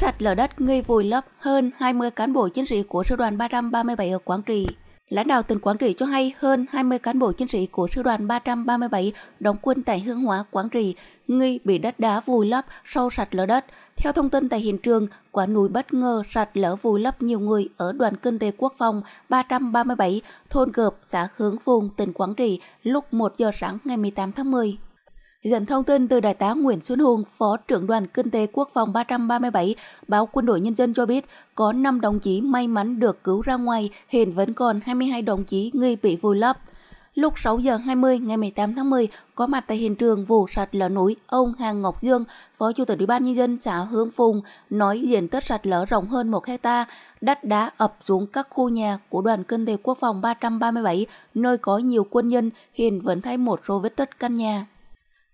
sạt lở đất gây vùi lấp hơn 20 cán bộ chiến sĩ của sư đoàn 337 ở Quảng Trị. Lãnh đạo tỉnh Quảng Trị cho hay hơn 20 cán bộ chiến sĩ của sư đoàn 337 đóng quân tại Hương Hóa, Quảng Trị, nghi bị đất đá vùi lấp sau sạt lở đất. Theo thông tin tại hiện trường, quả núi bất ngờ sạt lở vùi lấp nhiều người ở đoàn kinh tế quốc phòng 337, thôn Gợp, xã Hướng Phùng, tỉnh Quảng Trị lúc 1 giờ sáng ngày 18 tháng 10. Dẫn thông tin từ Đại tá Nguyễn Xuân Hùng, Phó trưởng đoàn Kinh tế Quốc phòng 337, báo Quân đội Nhân dân cho biết có 5 đồng chí may mắn được cứu ra ngoài, hiện vẫn còn 22 đồng chí nghi bị vùi lấp. Lúc 6 giờ 20 ngày 18 tháng 10, có mặt tại hiện trường vụ sạt lở núi, ông Hàng Ngọc Dương, Phó Chủ tịch Ủy ban Nhân dân xã Hương Phùng, nói diện tích sạt lở rộng hơn 1 hecta, đất đá ập xuống các khu nhà của đoàn kinh tế quốc phòng 337, nơi có nhiều quân nhân, hiện vẫn thấy một số vết tích căn nhà.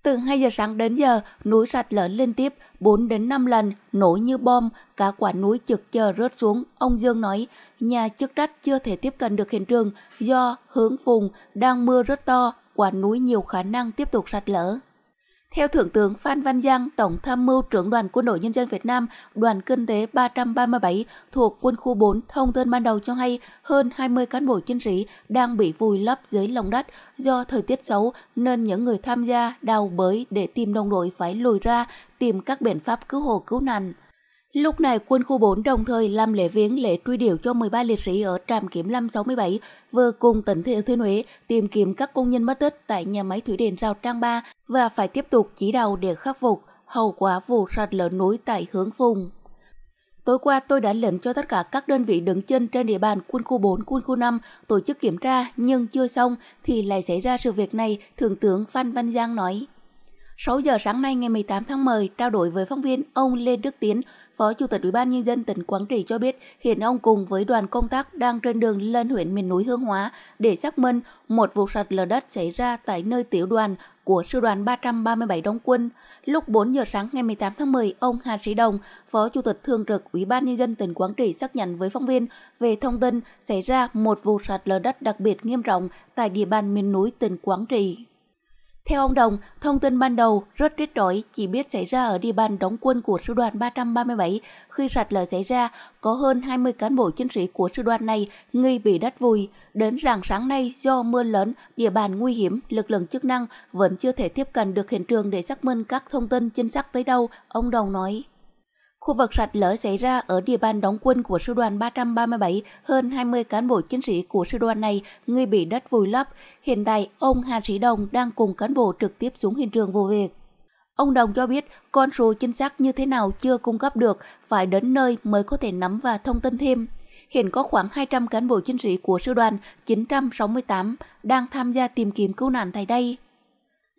Từ 2 giờ sáng đến giờ, núi sạt lở liên tiếp 4 đến 5 lần, nổ như bom, cả quả núi trực chờ rớt xuống, ông Dương nói. Nhà chức trách chưa thể tiếp cận được hiện trường do hướng vùng đang mưa rất to, quả núi nhiều khả năng tiếp tục sạt lở. Theo Thượng tướng Phan Văn Giang, Tổng tham mưu trưởng đoàn Quân đội Nhân dân Việt Nam, đoàn kinh tế 337 thuộc quân khu 4, thông tin ban đầu cho hay hơn 20 cán bộ chiến sĩ đang bị vùi lấp dưới lòng đất do thời tiết xấu nên những người tham gia đào bới để tìm đồng đội phải lùi ra tìm các biện pháp cứu hộ cứu nạn. Lúc này, quân khu 4 đồng thời làm lễ viếng lễ truy điệu cho 13 liệt sĩ ở trạm Kiểm Lâm 67 vừa cùng tỉnh Thừa Thiên Huế tìm kiếm các công nhân mất tích tại nhà máy thủy điện Rào Trang 3 và phải tiếp tục chỉ đạo để khắc phục hậu quả vụ sạt lở núi tại hướng phùng Tối qua tôi đã lệnh cho tất cả các đơn vị đứng chân trên địa bàn quân khu 4, quân khu 5 tổ chức kiểm tra nhưng chưa xong thì lại xảy ra sự việc này, Thượng tướng Phan Văn Giang nói. 6 giờ sáng nay ngày 18 tháng 10, trao đổi với phóng viên, ông Lê Đức Tiến, Phó Chủ tịch Ủy ban nhân dân tỉnh Quảng Trị cho biết, hiện ông cùng với đoàn công tác đang trên đường lên huyện miền núi Hương Hóa để xác minh một vụ sạt lở đất xảy ra tại nơi tiểu đoàn của sư đoàn 337 đóng Quân. Lúc 4 giờ sáng ngày 18 tháng 10, ông Hà Sĩ Đồng, Phó Chủ tịch Thường trực Ủy ban Nhân dân tỉnh Quảng Trị xác nhận với phóng viên về thông tin xảy ra một vụ sạt lở đất đặc biệt nghiêm trọng tại địa bàn miền núi tỉnh Quảng Trị. Theo ông Đồng, thông tin ban đầu rất ít đổi, chỉ biết xảy ra ở địa bàn đóng quân của sư đoàn 337. Khi sạt lở xảy ra, có hơn 20 cán bộ chiến sĩ của sư đoàn này nghi bị đất vùi. Đến rạng sáng nay, do mưa lớn, địa bàn nguy hiểm, lực lượng chức năng vẫn chưa thể tiếp cận được hiện trường để xác minh các thông tin chính xác tới đâu, ông Đồng nói. Khu vực sạt lở xảy ra ở địa bàn đóng quân của sư đoàn 337, hơn 20 cán bộ chiến sĩ của sư đoàn này người bị đất vùi lấp. Hiện tại, ông Hà Sĩ Đồng đang cùng cán bộ trực tiếp xuống hiện trường vụ việc. Ông Đồng cho biết con số chính xác như thế nào chưa cung cấp được, phải đến nơi mới có thể nắm và thông tin thêm. Hiện có khoảng 200 cán bộ chiến sĩ của sư đoàn 968 đang tham gia tìm kiếm cứu nạn tại đây.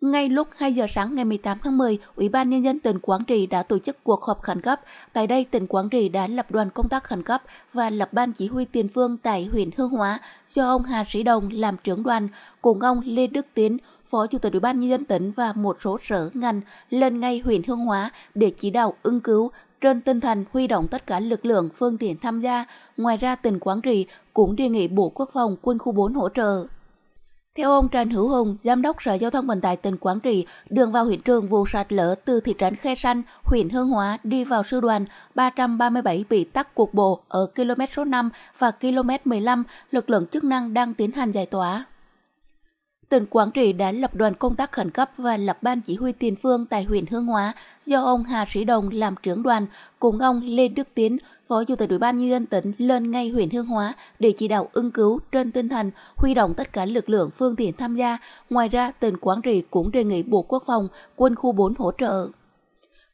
Ngay lúc 2 giờ sáng ngày 18 tháng 10, Ủy ban Nhân dân tỉnh Quảng Trị đã tổ chức cuộc họp khẩn cấp. Tại đây, tỉnh Quảng Trị đã lập đoàn công tác khẩn cấp và lập ban chỉ huy tiền phương tại huyện Hương Hóa cho ông Hà Sĩ Đồng làm trưởng đoàn, cùng ông Lê Đức Tiến, Phó Chủ tịch Ủy ban Nhân dân tỉnh và một số sở ngành lên ngay huyện Hương Hóa để chỉ đạo ứng cứu trên tinh thần huy động tất cả lực lượng phương tiện tham gia. Ngoài ra, tỉnh Quảng Trị cũng đề nghị Bộ Quốc phòng quân khu 4 hỗ trợ. Theo ông Trần Hữu Hùng, Giám đốc Sở Giao thông Vận tải tỉnh Quảng Trị, đường vào hiện trường vụ sạt lở từ thị trấn Khe Sanh, huyện Hương Hóa đi vào sư đoàn 337 bị tắc cục bộ ở km số 5 và km 15, lực lượng chức năng đang tiến hành giải tỏa tỉnh Quảng Trị đã lập đoàn công tác khẩn cấp và lập ban chỉ huy tiền phương tại huyện Hương Hóa do ông Hà Sĩ Đồng làm trưởng đoàn cùng ông Lê Đức Tiến, Phó Chủ tịch Ủy ban nhân dân tỉnh lên ngay huyện Hương Hóa để chỉ đạo ứng cứu trên tinh thần huy động tất cả lực lượng phương tiện tham gia. Ngoài ra, tỉnh Quảng Trị cũng đề nghị Bộ Quốc phòng, quân khu 4 hỗ trợ.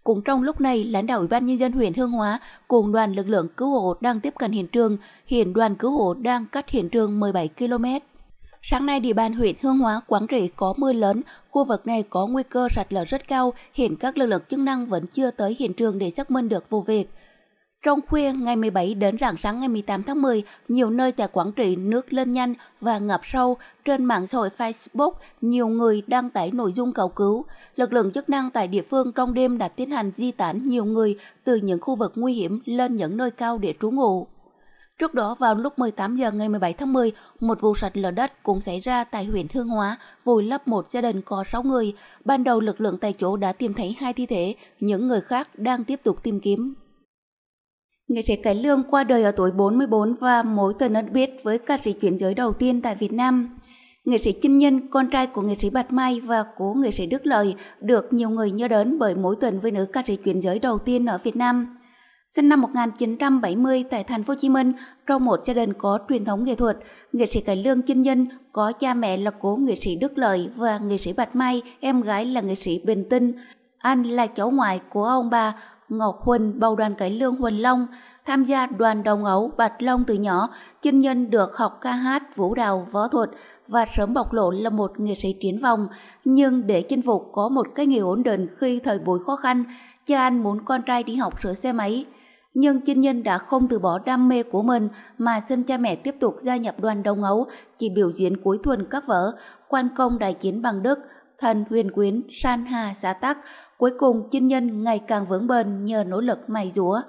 Cũng trong lúc này, lãnh đạo Ủy ban nhân dân huyện Hương Hóa cùng đoàn lực lượng cứu hộ đang tiếp cận hiện trường. Hiện đoàn cứu hộ đang cách hiện trường 17 km. Sáng nay, địa bàn huyện Hương Hóa, Quảng Trị có mưa lớn, khu vực này có nguy cơ sạt lở rất cao, hiện các lực lượng chức năng vẫn chưa tới hiện trường để xác minh được vụ việc. Trong khuya ngày 17 đến rạng sáng ngày 18 tháng 10, nhiều nơi tại Quảng Trị nước lên nhanh và ngập sâu. Trên mạng xã hội Facebook, nhiều người đăng tải nội dung cầu cứu. Lực lượng chức năng tại địa phương trong đêm đã tiến hành di tản nhiều người từ những khu vực nguy hiểm lên những nơi cao để trú ngụ. Trước đó vào lúc 18 giờ ngày 17 tháng 10, một vụ sạt lở đất cũng xảy ra tại huyện Hương Hóa, vùi lấp một gia đình có 6 người. Ban đầu lực lượng tại chỗ đã tìm thấy hai thi thể, những người khác đang tiếp tục tìm kiếm. Nghệ sĩ Cải Lương qua đời ở tuổi 44 và mối tình ân biết với ca sĩ chuyển giới đầu tiên tại Việt Nam. Nghệ sĩ Chinh Nhân, con trai của nghệ sĩ Bạch Mai và cố nghệ sĩ Đức Lợi được nhiều người nhớ đến bởi mối tình với nữ ca sĩ chuyển giới đầu tiên ở Việt Nam. Sinh năm 1970 tại thành phố Hồ Chí Minh, trong một gia đình có truyền thống nghệ thuật, nghệ sĩ cải lương Chinh Nhân có cha mẹ là cố nghệ sĩ Đức Lợi và nghệ sĩ Bạch Mai, em gái là nghệ sĩ Bình Tinh. Anh là cháu ngoại của ông bà Ngọc Huỳnh bầu đoàn cải lương Huỳnh Long, tham gia đoàn đồng ấu Bạch Long từ nhỏ, Chinh Nhân được học ca hát, vũ đạo, võ thuật và sớm bộc lộ là một nghệ sĩ triển vọng. Nhưng để chinh phục có một cái nghề ổn định khi thời buổi khó khăn, cha anh muốn con trai đi học sửa xe máy nhưng Chinh Nhân đã không từ bỏ đam mê của mình mà xin cha mẹ tiếp tục gia nhập đoàn Đông Ấu, chỉ biểu diễn cuối tuần các vở Quan Công Đại Chiến bằng Đức, Thần Huyền Quyến, San Hà Giá Tắc. Cuối cùng, Chinh Nhân ngày càng vững bền nhờ nỗ lực mài dúa.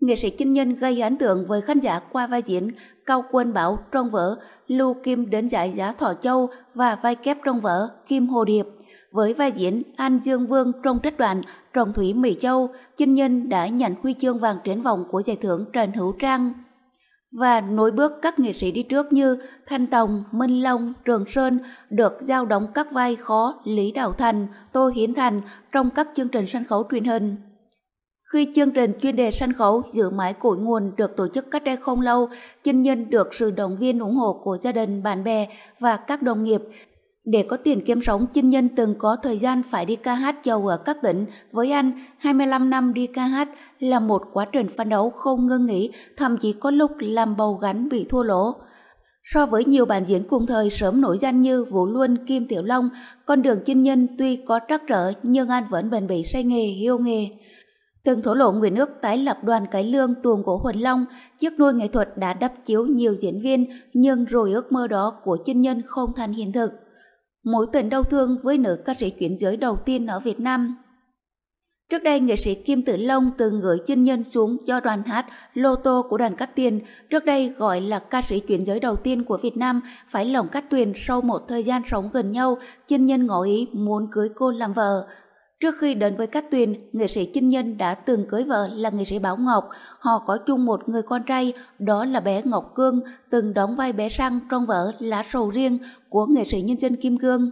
Nghệ sĩ Chinh Nhân gây ấn tượng với khán giả qua vai diễn Cao Quân Bảo trong vở Lưu Kim đến giải giá Thỏ Châu và vai kép trong vở Kim Hồ Điệp với vai diễn An Dương Vương trong trích đoạn Rồng Thủy Mỹ Châu, Chinh Nhân đã nhận huy chương vàng triển vọng của giải thưởng Trần Hữu Trang và nối bước các nghệ sĩ đi trước như Thanh Tòng, Minh Long, Trường Sơn được giao đóng các vai khó Lý Đạo Thành, Tô Hiến Thành trong các chương trình sân khấu truyền hình. Khi chương trình chuyên đề sân khấu giữ mãi cội nguồn được tổ chức cách đây không lâu, Chinh Nhân được sự động viên ủng hộ của gia đình, bạn bè và các đồng nghiệp để có tiền kiếm sống, Chinh Nhân từng có thời gian phải đi ca hát giàu ở các tỉnh. Với anh, 25 năm đi ca hát là một quá trình phấn đấu không ngưng nghỉ, thậm chí có lúc làm bầu gắn bị thua lỗ. So với nhiều bản diễn cùng thời sớm nổi danh như Vũ Luân, Kim Tiểu Long, con đường Chinh Nhân tuy có trắc trở nhưng anh vẫn bền bỉ say nghề, hiêu nghề. Từng thổ lộ nguyễn ước tái lập đoàn cái lương tuồng của Huỳnh Long, chiếc nuôi nghệ thuật đã đắp chiếu nhiều diễn viên nhưng rồi ước mơ đó của Chinh Nhân không thành hiện thực mối tình đau thương với nữ ca sĩ chuyển giới đầu tiên ở Việt Nam. Trước đây, nghệ sĩ Kim Tử Long từng gửi chân nhân xuống cho đoàn hát Lô Tô của đoàn Cát Tuyền, trước đây gọi là ca sĩ chuyển giới đầu tiên của Việt Nam, phải lòng Cát Tuyền sau một thời gian sống gần nhau, chân nhân ngỏ ý muốn cưới cô làm vợ. Trước khi đến với Cát Tuyền, nghệ sĩ Chinh Nhân đã từng cưới vợ là nghệ sĩ Bảo Ngọc. Họ có chung một người con trai, đó là bé Ngọc Cương, từng đóng vai bé Sang trong vở Lá Sầu Riêng của nghệ sĩ nhân dân Kim Cương.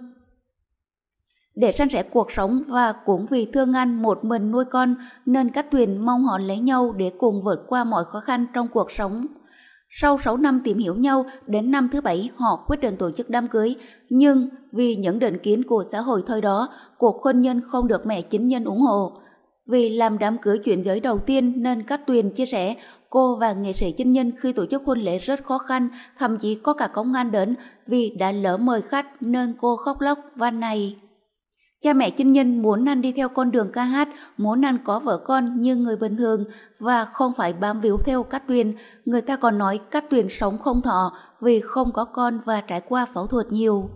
Để san sẻ cuộc sống và cũng vì thương anh một mình nuôi con nên Cát Tuyền mong họ lấy nhau để cùng vượt qua mọi khó khăn trong cuộc sống. Sau 6 năm tìm hiểu nhau, đến năm thứ bảy họ quyết định tổ chức đám cưới. Nhưng vì những định kiến của xã hội thời đó, cuộc hôn nhân không được mẹ chính nhân ủng hộ. Vì làm đám cưới chuyển giới đầu tiên nên các Tuyền chia sẻ, cô và nghệ sĩ chính nhân khi tổ chức hôn lễ rất khó khăn, thậm chí có cả công an đến vì đã lỡ mời khách nên cô khóc lóc van này. Cha mẹ chân nhân muốn anh đi theo con đường ca hát, muốn anh có vợ con như người bình thường và không phải bám víu theo Cát Tuyền. Người ta còn nói Cát Tuyền sống không thọ vì không có con và trải qua phẫu thuật nhiều.